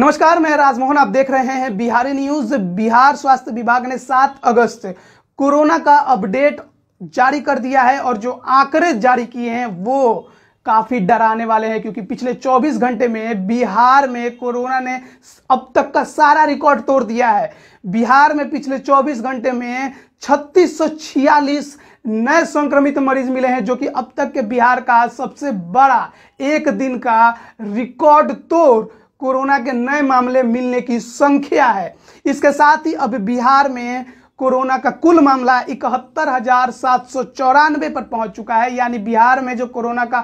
नमस्कार मैं राजमोहन आप देख रहे हैं बिहारी न्यूज बिहार स्वास्थ्य विभाग ने 7 अगस्त कोरोना का अपडेट जारी कर दिया है और जो आंकड़े जारी किए हैं वो काफी डराने वाले हैं क्योंकि पिछले 24 घंटे में बिहार में कोरोना ने अब तक का सारा रिकॉर्ड तोड़ दिया है बिहार में पिछले 24 घंटे में छत्तीस नए संक्रमित मरीज मिले हैं जो कि अब तक के बिहार का सबसे बड़ा एक दिन का रिकॉर्ड तोड़ कोरोना के नए मामले मिलने की संख्या है इसके साथ ही अब बिहार में कोरोना का कुल मामला इकहत्तर हजार सात सौ चौरानवे पर पहुंच चुका है यानी बिहार में जो कोरोना का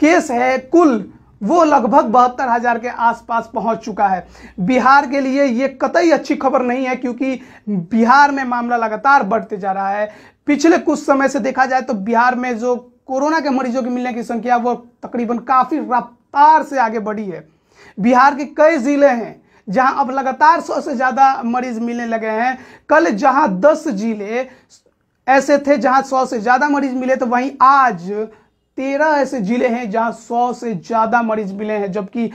केस है कुल वो लगभग बहत्तर हजार के आसपास पहुंच चुका है बिहार के लिए ये कतई अच्छी खबर नहीं है क्योंकि बिहार में मामला लगातार बढ़ते जा रहा है पिछले कुछ समय से देखा जाए तो बिहार में जो कोरोना के मरीजों की मिलने की संख्या वो तकरीबन काफी रफ्तार से आगे बढ़ी है बिहार के कई ज़िले हैं जहां अब लगातार सौ से ज़्यादा मरीज मिलने लगे हैं कल जहां दस जिले ऐसे थे जहां सौ से ज़्यादा मरीज मिले तो वहीं आज तेरह ऐसे जिले हैं जहां सौ से ज़्यादा मरीज मिले हैं जबकि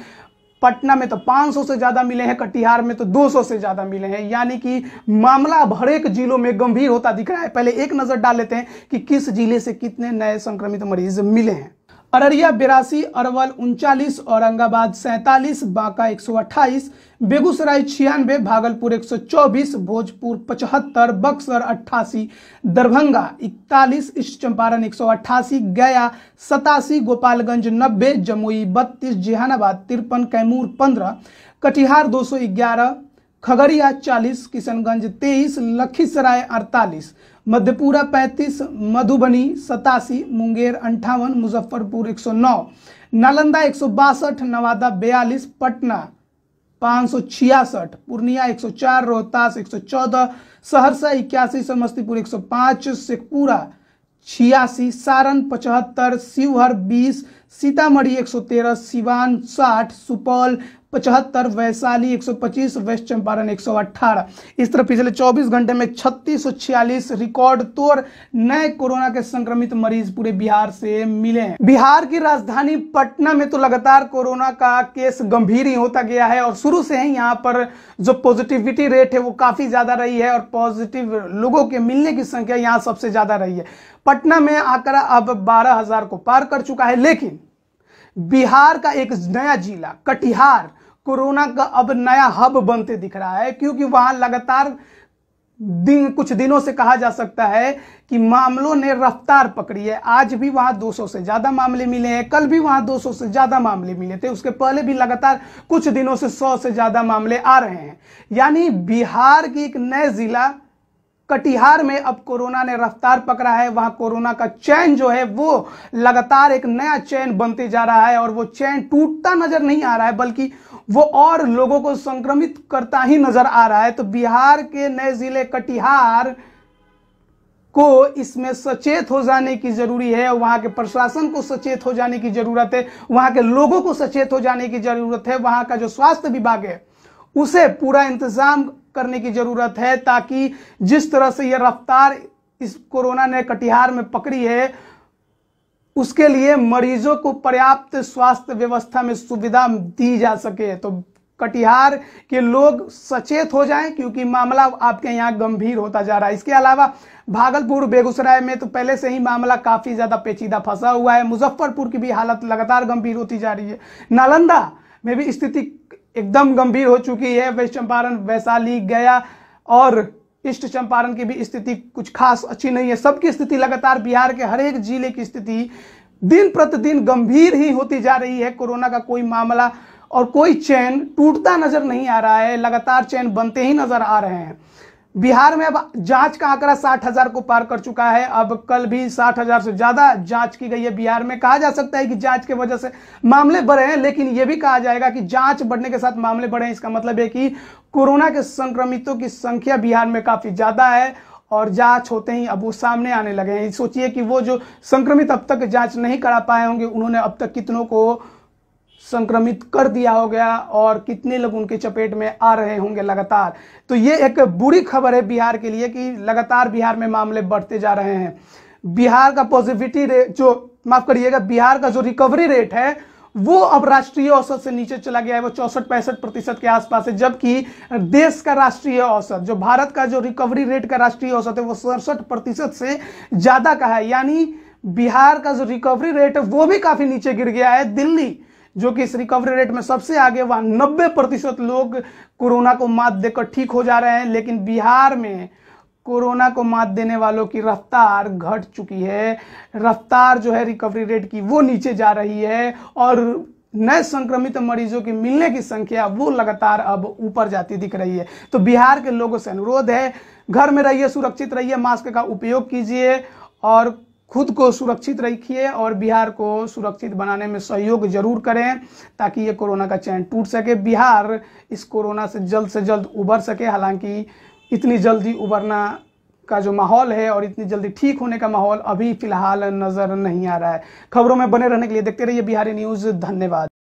पटना में तो 500 से ज़्यादा मिले हैं कटिहार में तो 200 से ज़्यादा मिले हैं यानी कि मामला अब हरेक जिलों में गंभीर होता दिख रहा है पहले एक नज़र डाल लेते हैं कि किस जिले से कितने नए संक्रमित मरीज मिले हैं अररिया बिरासी अरवल उनचालीस औरंगाबाद सैंतालीस बांका एक बेगूसराय छियानवे भागलपुर 124 भोजपुर पचहत्तर बक्सर अट्ठासी दरभंगा इकतालीस ईस्ट चंपारण 188 गया सतासी गोपालगंज नब्बे जमुई बत्तीस जहानाबाद तिरपन कैमूर पंद्रह कटिहार 211 खगड़िया 40 किशनगंज 23 लखीसराय अड़तालीस मधेपुरा पैंतीस मधुबनी सतासी मुंगेर अंठावन मुजफ्फरपुर 109 नालंदा एक नवादा बयालीस पटना पाँच पूर्णिया 104 रोहतास 114 सहरसा इक्यासी समस्तीपुर 105 शेखपुरा छियासी सारण पचहत्तर शिवहर बीस सीतामढ़ी 113 सिवान 60 सुपौल पचहत्तर वैशाली 125 वेस्ट चंपारण 118 इस तरह पिछले 24 घंटे में छत्तीस रिकॉर्ड तोड़ नए कोरोना के संक्रमित मरीज पूरे बिहार से मिले हैं बिहार की राजधानी पटना में तो लगातार कोरोना का केस गंभीर ही होता गया है और शुरू से ही यहाँ पर जो पॉजिटिविटी रेट है वो काफी ज्यादा रही है और पॉजिटिव लोगों के मिलने की संख्या यहाँ सबसे ज्यादा रही है पटना में आंकड़ा अब बारह को पार कर चुका है लेकिन बिहार का एक नया जिला कटिहार कोरोना का अब नया हब बनते दिख रहा है क्योंकि वहां लगातार दिन कुछ दिनों से कहा जा सकता है कि मामलों ने रफ्तार पकड़ी है आज भी वहां 200 से ज्यादा मामले मिले हैं कल भी वहां 200 से ज्यादा मामले मिले थे उसके पहले भी लगातार कुछ दिनों से 100 से ज्यादा मामले आ रहे हैं यानी बिहार की एक नए जिला कटिहार में अब कोरोना ने रफ्तार पकड़ा है वहां कोरोना का चैन जो है वो लगातार एक नया चैन बनते जा रहा है और वो चैन टूटता नजर नहीं आ रहा है बल्कि वो और लोगों को संक्रमित करता ही नजर आ रहा है तो बिहार के नए जिले कटिहार को इसमें सचेत हो जाने की जरूरी है वहां के प्रशासन को सचेत हो जाने की जरूरत है वहां के लोगों को सचेत हो जाने की जरूरत है वहां का जो स्वास्थ्य विभाग है उसे पूरा इंतजाम करने की जरूरत है ताकि जिस तरह से यह रफ्तार इस कोरोना ने कटिहार में पकड़ी है उसके लिए मरीजों को पर्याप्त स्वास्थ्य व्यवस्था में सुविधा दी जा सके तो कटिहार के लोग सचेत हो जाएं क्योंकि मामला आपके यहाँ गंभीर होता जा रहा है इसके अलावा भागलपुर बेगूसराय में तो पहले से ही मामला काफ़ी ज़्यादा पेचीदा फंसा हुआ है मुजफ्फरपुर की भी हालत लगातार गंभीर होती जा रही है नालंदा में भी स्थिति एकदम गंभीर हो चुकी है वेस्ट चंपारण वैशाली गया और ईस्ट चंपारण की भी स्थिति कुछ खास अच्छी नहीं है सबकी स्थिति लगातार बिहार के हर एक जिले की स्थिति दिन प्रतिदिन गंभीर ही होती जा रही है कोरोना का कोई मामला और कोई चैन टूटता नजर नहीं आ रहा है लगातार चैन बनते ही नजर आ रहे हैं बिहार में अब जांच का आंकड़ा साठ हजार को पार कर चुका है अब कल भी साठ हजार से ज्यादा जांच की गई है बिहार में कहा जा सकता है कि जांच के वजह से मामले बढ़े हैं लेकिन यह भी कहा जाएगा कि जांच बढ़ने के साथ मामले बढ़े हैं इसका मतलब है कि कोरोना के संक्रमितों की संख्या बिहार में काफी ज्यादा है और जांच होते ही अब वो सामने आने लगे हैं सोचिए कि वो जो संक्रमित अब तक जांच नहीं करा पाए होंगे उन्होंने अब तक कितनों को संक्रमित कर दिया हो गया और कितने लोग उनके चपेट में आ रहे होंगे लगातार तो ये एक बुरी खबर है बिहार के लिए कि लगातार बिहार में मामले बढ़ते जा रहे हैं बिहार का पॉजिटिविटी रेट जो माफ करिएगा बिहार का जो रिकवरी रेट है वो अब राष्ट्रीय औसत से नीचे चला गया है वो चौसठ पैंसठ प्रतिशत के आसपास है जबकि देश का राष्ट्रीय औसत जो भारत का जो रिकवरी रेट का राष्ट्रीय औसत है वो सड़सठ प्रतिशत से ज्यादा का है यानी बिहार का जो रिकवरी रेट है वो भी काफी नीचे गिर गया है दिल्ली जो कि इस रिकवरी रेट में सबसे आगे वहाँ नब्बे प्रतिशत लोग कोरोना को मात देकर ठीक हो जा रहे हैं लेकिन बिहार में कोरोना को मात देने वालों की रफ्तार घट चुकी है रफ्तार जो है रिकवरी रेट की वो नीचे जा रही है और नए संक्रमित मरीजों के मिलने की संख्या वो लगातार अब ऊपर जाती दिख रही है तो बिहार के लोगों से अनुरोध है घर में रहिए सुरक्षित रहिए मास्क का उपयोग कीजिए और खुद को सुरक्षित रखिए और बिहार को सुरक्षित बनाने में सहयोग जरूर करें ताकि ये कोरोना का चैन टूट सके बिहार इस कोरोना से जल्द से जल्द उबर सके हालांकि इतनी जल्दी उबरना का जो माहौल है और इतनी जल्दी ठीक होने का माहौल अभी फिलहाल नज़र नहीं आ रहा है खबरों में बने रहने के लिए देखते रहिए बिहारी न्यूज़ धन्यवाद